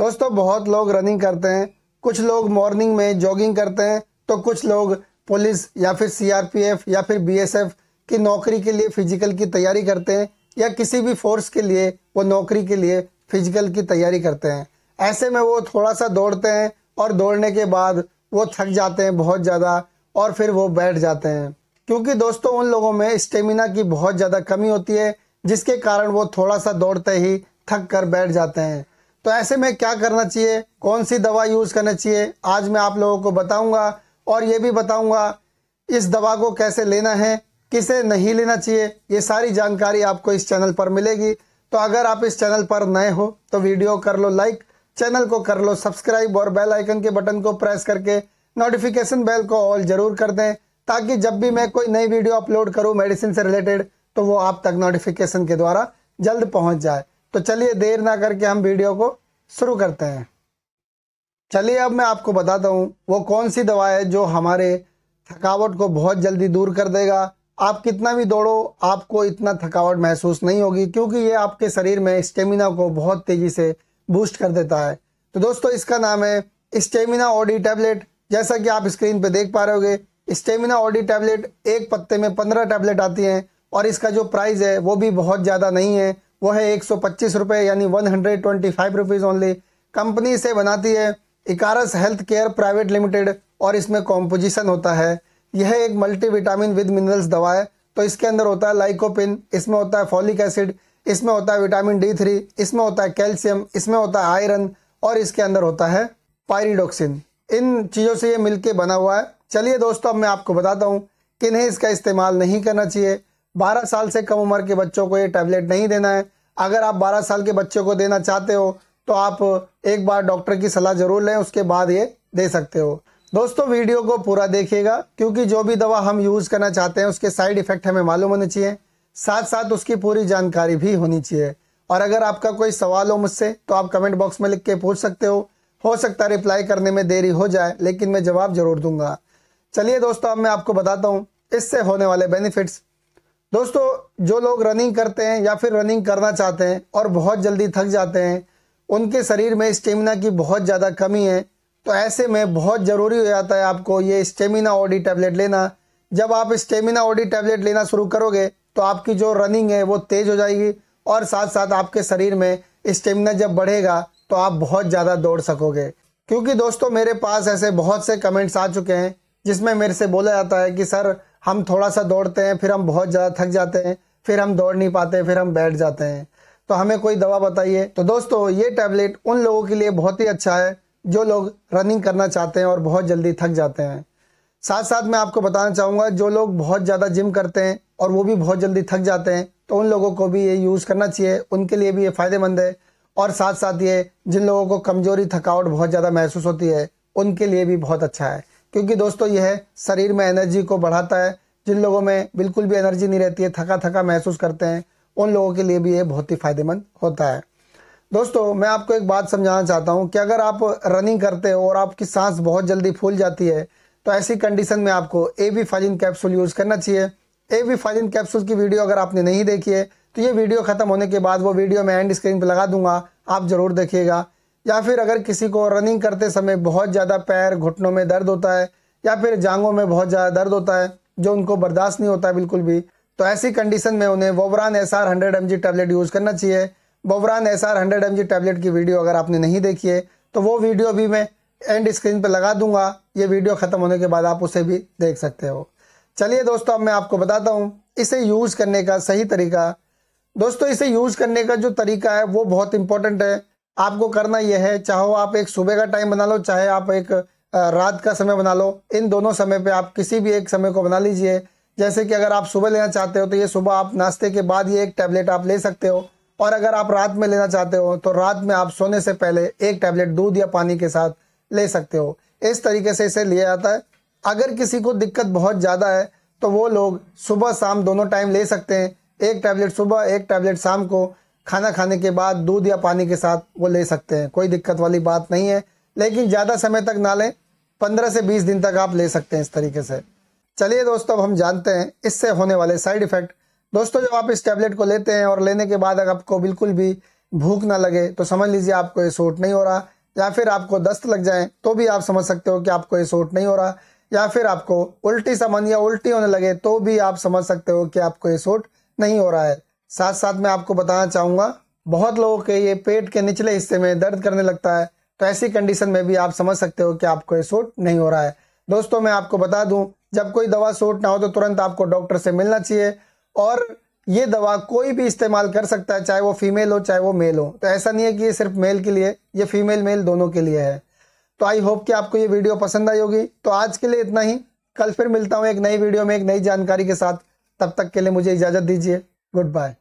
दोस्तों बहुत लोग रनिंग करते हैं कुछ लोग मॉर्निंग में जॉगिंग करते हैं तो कुछ लोग पुलिस या फिर सीआरपीएफ या फिर बीएसएफ की नौकरी के लिए फिजिकल की तैयारी करते हैं या किसी भी फोर्स के लिए वो नौकरी के लिए फिजिकल की तैयारी करते हैं ऐसे में वो थोड़ा सा दौड़ते हैं और दौड़ने के बाद वो थक जाते हैं बहुत ज़्यादा और फिर वो बैठ जाते हैं क्योंकि दोस्तों उन लोगों में स्टेमिना की बहुत ज़्यादा कमी होती है जिसके कारण वो थोड़ा सा दौड़ते ही थक कर बैठ जाते हैं तो ऐसे में क्या करना चाहिए कौन सी दवा यूज़ करना चाहिए आज मैं आप लोगों को बताऊंगा और ये भी बताऊंगा इस दवा को कैसे लेना है किसे नहीं लेना चाहिए ये सारी जानकारी आपको इस चैनल पर मिलेगी तो अगर आप इस चैनल पर नए हो तो वीडियो कर लो लाइक चैनल को कर लो सब्सक्राइब और बेल आइकन के बटन को प्रेस करके नोटिफिकेशन बेल को ऑल जरूर कर दें ताकि जब भी मैं कोई नई वीडियो अपलोड करूं मेडिसिन से रिलेटेड तो वो आप तक नोटिफिकेशन के द्वारा जल्द पहुंच जाए तो चलिए देर ना करके हम वीडियो को शुरू करते हैं चलिए अब मैं आपको बताता हूँ वो कौन सी दवा है जो हमारे थकावट को बहुत जल्दी दूर कर देगा आप कितना भी दौड़ो आपको इतना थकावट महसूस नहीं होगी क्योंकि ये आपके शरीर में स्टेमिना को बहुत तेज़ी से बूस्ट कर देता है तो दोस्तों इसका नाम है स्टेमिना ओडी टैबलेट जैसा कि आप स्क्रीन पर देख पा रहे हो स्टेमिना ओडी टैबलेट एक पत्ते में पंद्रह टैबलेट आती हैं और इसका जो प्राइस है वो भी बहुत ज़्यादा नहीं है वो है एक सौ पच्चीस रुपये यानी one hundred twenty five rupees only company से बनाती है Icarus health care private limited और इसमें कॉम्पोजिशन होता है यह एक मल्टी विटामिन विद मिनरल्स दवा है तो इसके अंदर होता है लाइकोपिन इसमें होता है फॉलिक एसिड इसमें होता है विटामिन डी थ्री इसमें होता है कैल्शियम इसमें होता है आयरन और इसके अंदर होता है पायरिडोक्सिन इन चीज़ों से ये मिलके बना हुआ है चलिए दोस्तों अब मैं आपको बताता हूँ किन्हें इसका इस्तेमाल नहीं करना चाहिए 12 साल से कम उम्र के बच्चों को ये टैबलेट नहीं देना है अगर आप 12 साल के बच्चों को देना चाहते हो तो आप एक बार डॉक्टर की सलाह जरूर लें उसके बाद ये दे सकते हो दोस्तों वीडियो को पूरा देखिएगा क्योंकि जो भी दवा हम यूज़ करना चाहते हैं उसके साइड इफ़ेक्ट हमें मालूम होने चाहिए साथ साथ उसकी पूरी जानकारी भी होनी चाहिए और अगर आपका कोई सवाल हो मुझसे तो आप कमेंट बॉक्स में लिख के पूछ सकते हो हो सकता है रिप्लाई करने में देरी हो जाए लेकिन मैं जवाब जरूर दूंगा चलिए दोस्तों अब मैं आपको बताता हूँ इससे होने वाले बेनिफिट्स दोस्तों जो लोग रनिंग करते हैं या फिर रनिंग करना चाहते हैं और बहुत जल्दी थक जाते हैं उनके शरीर में स्टेमिना की बहुत ज़्यादा कमी है तो ऐसे में बहुत ज़रूरी हो जाता है आपको ये स्टेमिना ओडी टैबलेट लेना जब आप स्टेमिना ओडी टैबलेट लेना शुरू करोगे तो आपकी जो रनिंग है वो तेज़ हो जाएगी और साथ साथ आपके शरीर में स्टेमिना जब बढ़ेगा तो आप बहुत ज़्यादा दौड़ सकोगे क्योंकि दोस्तों मेरे पास ऐसे बहुत से कमेंट्स आ चुके हैं जिसमें मेरे से बोला जाता है कि सर हम थोड़ा सा दौड़ते हैं फिर हम बहुत ज़्यादा थक जाते हैं फिर हम दौड़ नहीं पाते फिर हम बैठ जाते हैं तो हमें कोई दवा बताइए तो दोस्तों ये टैबलेट उन लोगों के लिए बहुत ही अच्छा है जो लोग रनिंग करना चाहते हैं और बहुत जल्दी थक जाते हैं साथ साथ मैं आपको बताना चाहूँगा जो लोग बहुत ज़्यादा जिम करते हैं और वो भी बहुत जल्दी थक जाते हैं तो उन लोगों को भी ये यूज़ करना चाहिए उनके लिए भी ये फ़ायदेमंद है और साथ साथ ये जिन लोगों को कमज़ोरी थकावट बहुत ज़्यादा महसूस होती है उनके लिए भी बहुत अच्छा है क्योंकि दोस्तों यह शरीर में एनर्जी को बढ़ाता है जिन लोगों में बिल्कुल भी एनर्जी नहीं रहती है थका थका महसूस करते हैं उन लोगों के लिए भी ये बहुत ही फायदेमंद होता है दोस्तों मैं आपको एक बात समझाना चाहता हूँ कि अगर आप रनिंग करते हो और आपकी सांस बहुत जल्दी फूल जाती है तो ऐसी कंडीशन में आपको ए वी फाजिन कैप्सूल यूज़ करना चाहिए ए वी फाजिन कैप्सूल की वीडियो अगर आपने नहीं देखी है तो ये वीडियो ख़त्म होने के बाद वो वीडियो मैं एंड स्क्रीन पर लगा दूंगा आप ज़रूर देखिएगा या फिर अगर किसी को रनिंग करते समय बहुत ज़्यादा पैर घुटनों में दर्द होता है या फिर जांगों में बहुत ज़्यादा दर्द होता है जो उनको बर्दाश्त नहीं होता बिल्कुल भी तो ऐसी कंडीशन में उन्हें Voveran S R hundred M G tablet use करना चाहिए Voveran S R hundred M G tablet की वीडियो अगर आपने नहीं देखी है तो वो वीडियो भी मैं एंड स्क्रीन पर लगा दूंगा ये वीडियो ख़त्म होने के बाद आप उसे भी देख सकते हो चलिए दोस्तों अब मैं आपको बताता हूँ इसे यूज़ करने का सही तरीका दोस्तों इसे यूज़ करने का जो तरीका है वो बहुत इंपॉर्टेंट है आपको करना यह है चाहो आप एक सुबह का टाइम बना लो चाहे आप एक रात का समय बना लो इन दोनों समय पे आप किसी भी एक समय को बना लीजिए जैसे कि अगर आप सुबह लेना चाहते हो तो ये सुबह आप नाश्ते के बाद ये एक टैबलेट आप ले सकते हो और अगर आप रात में लेना चाहते हो तो रात में आप सोने से पहले एक टैबलेट दूध या पानी के साथ ले सकते हो इस तरीके से इसे लिया जाता है अगर किसी को दिक्कत बहुत ज़्यादा है तो वो लोग सुबह शाम दोनों टाइम ले सकते हैं एक टैबलेट सुबह एक टैबलेट शाम को खाना खाने के बाद दूध या पानी के साथ वो ले सकते हैं कोई दिक्कत वाली बात नहीं है लेकिन ज़्यादा समय तक ना लें पंद्रह से बीस दिन तक आप ले सकते हैं इस तरीके से चलिए दोस्तों अब हम जानते हैं इससे होने वाले साइड इफ़ेक्ट दोस्तों जब आप इस टैबलेट को लेते हैं और लेने के बाद अगर आपको बिल्कुल भी भूख ना लगे तो समझ लीजिए आपको ये सूट नहीं हो रहा या फिर आपको दस्त लग जाए तो भी आप समझ सकते हो कि आपको ये सूट नहीं हो रहा या फिर आपको उल्टी सामान या उल्टी होने लगे तो भी आप समझ सकते हो कि आपको ये सूट नहीं हो रहा है साथ साथ मैं आपको बताना चाहूँगा बहुत लोगों के ये पेट के निचले हिस्से में दर्द करने लगता है तो ऐसी कंडीशन में भी आप समझ सकते हो कि आपको ये सूट नहीं हो रहा है दोस्तों मैं आपको बता दूं जब कोई दवा सूट ना हो तो तुरंत आपको डॉक्टर से मिलना चाहिए और ये दवा कोई भी इस्तेमाल कर सकता है चाहे वो फीमेल हो चाहे वो मेल हो तो ऐसा नहीं है कि ये सिर्फ मेल के लिए ये फीमेल मेल दोनों के लिए है तो आई होप कि आपको ये वीडियो पसंद आई होगी तो आज के लिए इतना ही कल फिर मिलता हूँ एक नई वीडियो में एक नई जानकारी के साथ तब तक के लिए मुझे इजाज़त दीजिए Goodbye.